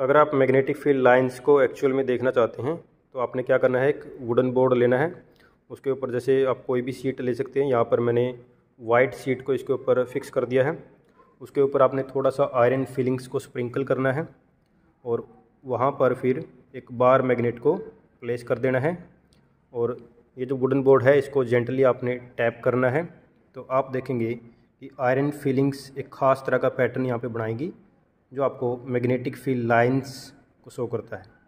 अगर आप magnetic field lines को एक्चुअल में देखना चाहते हैं तो आपने क्या करना है एक वुडन बोर्ड लेना है उसके ऊपर जैसे आप कोई भी सीट ले सकते हैं यहाँ पर मैंने वाइट सीट को इसके ऊपर फिक्स कर दिया है उसके ऊपर आपने थोड़ा सा आयरन फिलिंग्स को स्प्रिंकल करना है और वहाँ पर फिर एक बार मैग्नेट को प्लेस कर देना है और ये जो वुडन बोर्ड है इसको जेंटली आपने टैप करना है तो आप देखेंगे कि आयरन फीलिंग्स एक ख़ास तरह का पैटर्न यहाँ पे बनाएगी जो आपको मैग्नेटिक फील्ड लाइंस को शो करता है